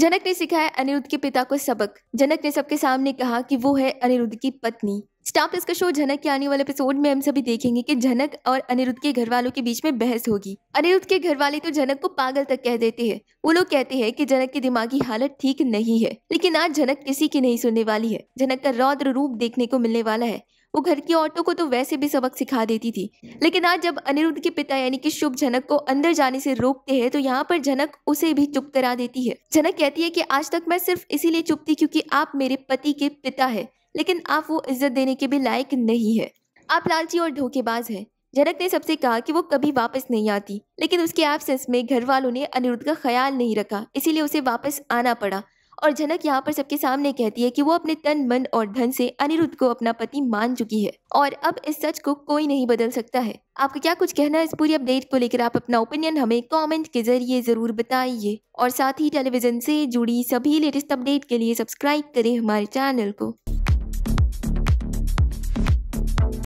जनक ने सिखाया अनिरुद्ध के पिता को सबक जनक ने सबके सामने कहा कि वो है अनिरुद्ध की पत्नी स्टार प्लस का शो जनक के आने वाले एपिसोड में हम सभी देखेंगे कि जनक और अनिरुद्ध के घर वालों के बीच में बहस होगी अनिरुद्ध के घर वाले तो जनक को पागल तक कह देते हैं वो लोग कहते हैं कि जनक की दिमागी हालत ठीक नहीं है लेकिन आज जनक किसी की नहीं सुनने वाली है जनक का रौद्र रूप देखने को मिलने वाला है वो घर की औरतों को तो वैसे भी सबक सिखा देती थी लेकिन आज जब अनिरुद्ध के पिता यानी कि शुभ झनक को अंदर जाने से रोकते हैं तो यहाँ पर झनक उसे भी चुप करा देती है झनक कहती है कि आज तक मैं सिर्फ इसीलिए चुप थी क्योंकि आप मेरे पति के पिता है लेकिन आप वो इज्जत देने के भी लायक नहीं है आप लालची और धोखेबाज है जनक ने सबसे कहा कि वो कभी वापस नहीं आती लेकिन उसके एब्सेंस में घर वालों ने अनिरुद्ध का ख्याल नहीं रखा इसीलिए उसे वापस आना पड़ा और झनक यहाँ पर सबके सामने कहती है कि वो अपने तन मन और धन से अनिरुद्ध को अपना पति मान चुकी है और अब इस सच को कोई नहीं बदल सकता है आपका क्या कुछ कहना है इस पूरी अपडेट को लेकर आप अपना ओपिनियन हमें कमेंट के जरिए ज़रूर बताइए और साथ ही टेलीविज़न से जुड़ी सभी लेटेस्ट अपडेट के लिए सब्सक्राइब करें हमारे चैनल को